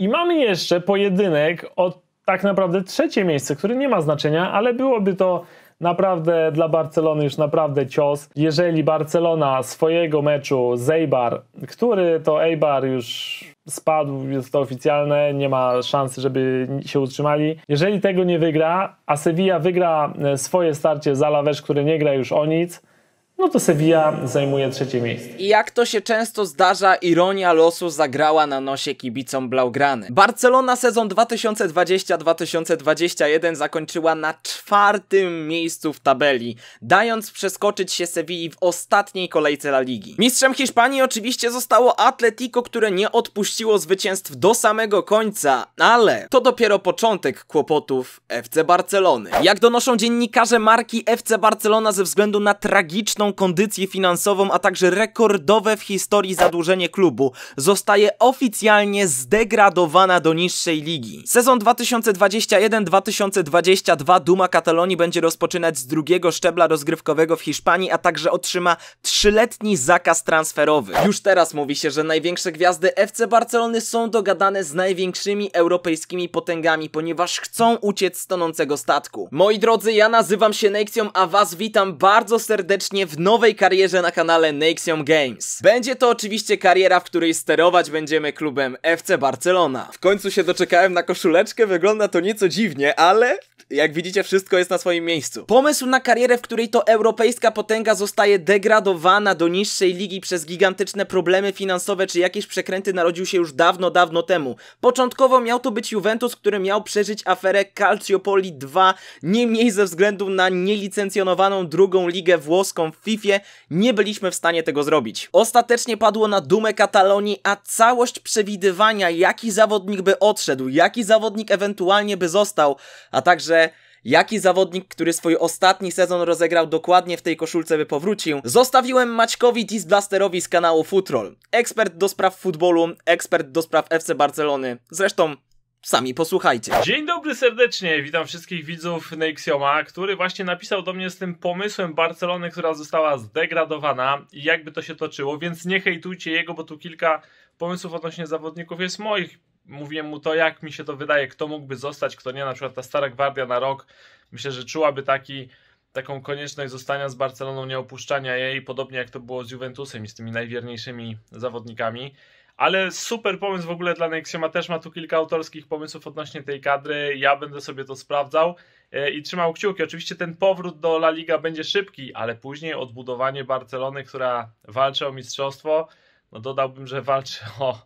I mamy jeszcze pojedynek o tak naprawdę trzecie miejsce, które nie ma znaczenia, ale byłoby to naprawdę dla Barcelony już naprawdę cios. Jeżeli Barcelona swojego meczu z Eibar, który to Eibar już spadł, jest to oficjalne, nie ma szansy, żeby się utrzymali. Jeżeli tego nie wygra, a Sevilla wygra e, swoje starcie z Alaves, który nie gra już o nic, no to Sevilla zajmuje trzecie miejsce. I jak to się często zdarza, ironia losu zagrała na nosie kibicom Blaugrany. Barcelona sezon 2020-2021 zakończyła na czwartym miejscu w tabeli, dając przeskoczyć się Sevilli w ostatniej kolejce La Ligi. Mistrzem Hiszpanii oczywiście zostało Atletico, które nie odpuściło zwycięstw do samego końca, ale to dopiero początek kłopotów FC Barcelony. Jak donoszą dziennikarze marki FC Barcelona ze względu na tragiczną kondycję finansową, a także rekordowe w historii zadłużenie klubu. Zostaje oficjalnie zdegradowana do niższej ligi. Sezon 2021-2022 Duma Katalonii będzie rozpoczynać z drugiego szczebla rozgrywkowego w Hiszpanii, a także otrzyma trzyletni zakaz transferowy. Już teraz mówi się, że największe gwiazdy FC Barcelony są dogadane z największymi europejskimi potęgami, ponieważ chcą uciec z tonącego statku. Moi drodzy, ja nazywam się Nexium, a was witam bardzo serdecznie w nowej karierze na kanale Nexium Games. Będzie to oczywiście kariera, w której sterować będziemy klubem FC Barcelona. W końcu się doczekałem na koszuleczkę, wygląda to nieco dziwnie, ale jak widzicie wszystko jest na swoim miejscu. Pomysł na karierę, w której to europejska potęga zostaje degradowana do niższej ligi przez gigantyczne problemy finansowe czy jakieś przekręty narodził się już dawno, dawno temu. Początkowo miał to być Juventus, który miał przeżyć aferę Calciopoli 2, niemniej ze względu na nielicencjonowaną drugą ligę włoską w FIFA nie byliśmy w stanie tego zrobić. Ostatecznie padło na dumę Katalonii, a całość przewidywania, jaki zawodnik by odszedł, jaki zawodnik ewentualnie by został, a także jaki zawodnik, który swój ostatni sezon rozegrał dokładnie w tej koszulce by powrócił, zostawiłem Maćkowi Disblasterowi z kanału Futrol. Ekspert do spraw futbolu, ekspert do spraw FC Barcelony. Zresztą Sami posłuchajcie. Dzień dobry serdecznie, witam wszystkich widzów Nexioma, który właśnie napisał do mnie z tym pomysłem Barcelony, która została zdegradowana i jakby to się toczyło, więc nie hejtujcie jego, bo tu kilka pomysłów odnośnie zawodników jest moich. Mówiłem mu to, jak mi się to wydaje, kto mógłby zostać, kto nie, na przykład ta stara gwardia na rok, myślę, że czułaby taki taką konieczność zostania z Barceloną, nie opuszczania jej, podobnie jak to było z Juventusem i z tymi najwierniejszymi zawodnikami. Ale super pomysł w ogóle dla Nexioma. Też ma tu kilka autorskich pomysłów odnośnie tej kadry. Ja będę sobie to sprawdzał e, i trzymał kciuki. Oczywiście ten powrót do La Liga będzie szybki, ale później odbudowanie Barcelony, która walczy o mistrzostwo, no dodałbym, że walczy o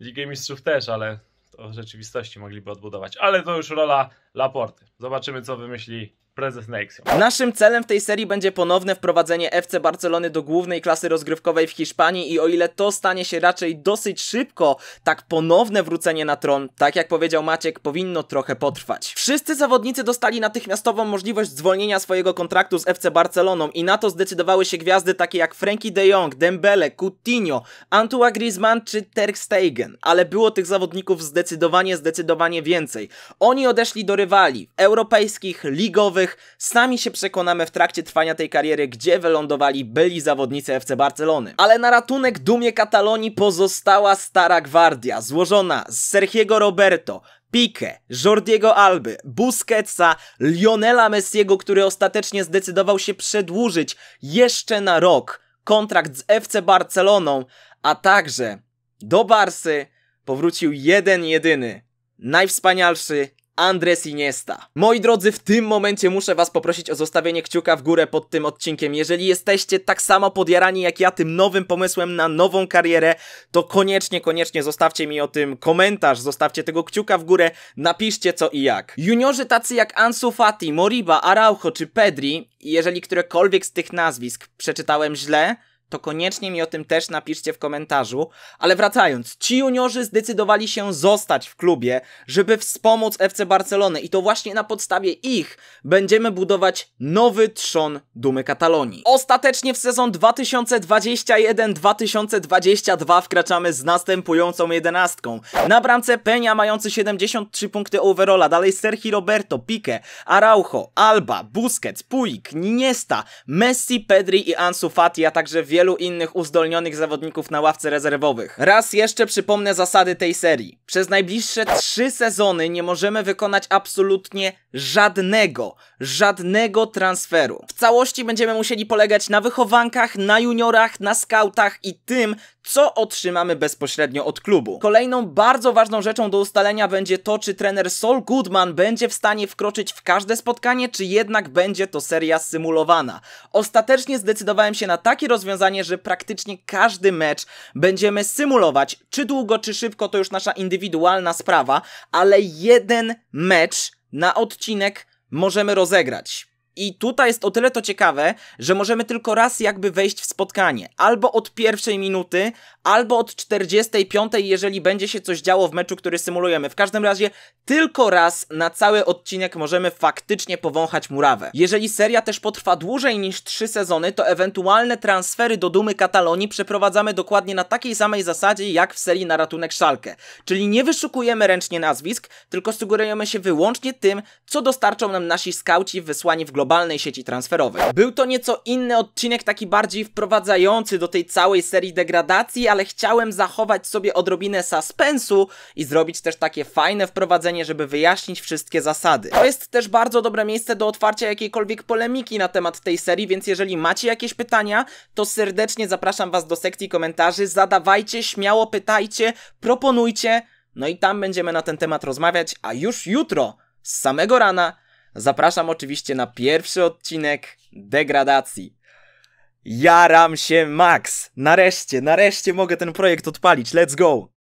Ligę Mistrzów też, ale to w rzeczywistości mogliby odbudować. Ale to już rola Laporty. Zobaczymy, co wymyśli prezes Nexium. Naszym celem w tej serii będzie ponowne wprowadzenie FC Barcelony do głównej klasy rozgrywkowej w Hiszpanii i o ile to stanie się raczej dosyć szybko, tak ponowne wrócenie na tron, tak jak powiedział Maciek, powinno trochę potrwać. Wszyscy zawodnicy dostali natychmiastową możliwość zwolnienia swojego kontraktu z FC Barceloną i na to zdecydowały się gwiazdy takie jak Frankie de Jong, Dembele, Coutinho, Antoine Griezmann czy Ter Stegen. Ale było tych zawodników zdecydowanie, zdecydowanie więcej. Oni odeszli do rywali europejskich, ligowych, kluczowych. Sami się przekonamy w trakcie trwania tej kariery, gdzie wylądowali byli zawodnicy FC Barcelony. Ale na ratunek dumie Katalonii pozostała stara gwardia, złożona z Sergiego Roberto, Pique, Jordiego Alby, Busquetsa, Lionela Messiego, który ostatecznie zdecydował się przedłużyć jeszcze na rok kontrakt z FC Barceloną, a także do Barsy powrócił jeden jedyny, najwspanialszy Andres Iniesta. Moi drodzy, w tym momencie muszę was poprosić o zostawienie kciuka w górę pod tym odcinkiem. Jeżeli jesteście tak samo podjarani jak ja tym nowym pomysłem na nową karierę, to koniecznie, koniecznie zostawcie mi o tym komentarz, zostawcie tego kciuka w górę, napiszcie co i jak. Juniorzy tacy jak Ansu Fati, Moriba, Araujo czy Pedri, jeżeli którekolwiek z tych nazwisk przeczytałem źle, to koniecznie mi o tym też napiszcie w komentarzu. Ale wracając, ci juniorzy zdecydowali się zostać w klubie, żeby wspomóc FC Barcelony i to właśnie na podstawie ich będziemy budować nowy trzon dumy Katalonii. Ostatecznie w sezon 2021-2022 wkraczamy z następującą jedenastką. Na bramce Peña mający 73 punkty overola, dalej Sergi Roberto, Pique, Araujo, Alba, Busquets, Puig, Niesta, Messi, Pedri i Ansu Fati, a także wielu innych uzdolnionych zawodników na ławce rezerwowych. Raz jeszcze przypomnę zasady tej serii. Przez najbliższe trzy sezony nie możemy wykonać absolutnie żadnego, żadnego transferu. W całości będziemy musieli polegać na wychowankach, na juniorach, na skautach i tym, co otrzymamy bezpośrednio od klubu. Kolejną bardzo ważną rzeczą do ustalenia będzie to, czy trener Sol Goodman będzie w stanie wkroczyć w każde spotkanie, czy jednak będzie to seria symulowana. Ostatecznie zdecydowałem się na takie rozwiązanie, rozwiązanie, że praktycznie każdy mecz będziemy symulować, czy długo, czy szybko, to już nasza indywidualna sprawa, ale jeden mecz na odcinek możemy rozegrać. I tutaj jest o tyle to ciekawe, że możemy tylko raz jakby wejść w spotkanie. Albo od pierwszej minuty, albo od 45, jeżeli będzie się coś działo w meczu, który symulujemy. W każdym razie tylko raz na cały odcinek możemy faktycznie powąchać murawę. Jeżeli seria też potrwa dłużej niż 3 sezony, to ewentualne transfery do Dumy Katalonii przeprowadzamy dokładnie na takiej samej zasadzie jak w serii na ratunek Szalkę. Czyli nie wyszukujemy ręcznie nazwisk, tylko sugerujemy się wyłącznie tym, co dostarczą nam nasi skauci wysłani w globie globalnej sieci transferowej. Był to nieco inny odcinek, taki bardziej wprowadzający do tej całej serii degradacji, ale chciałem zachować sobie odrobinę suspensu i zrobić też takie fajne wprowadzenie, żeby wyjaśnić wszystkie zasady. To jest też bardzo dobre miejsce do otwarcia jakiejkolwiek polemiki na temat tej serii, więc jeżeli macie jakieś pytania, to serdecznie zapraszam was do sekcji komentarzy, zadawajcie, śmiało pytajcie, proponujcie, no i tam będziemy na ten temat rozmawiać, a już jutro, z samego rana, Zapraszam oczywiście na pierwszy odcinek degradacji. Jaram się Max! Nareszcie, nareszcie mogę ten projekt odpalić. Let's go!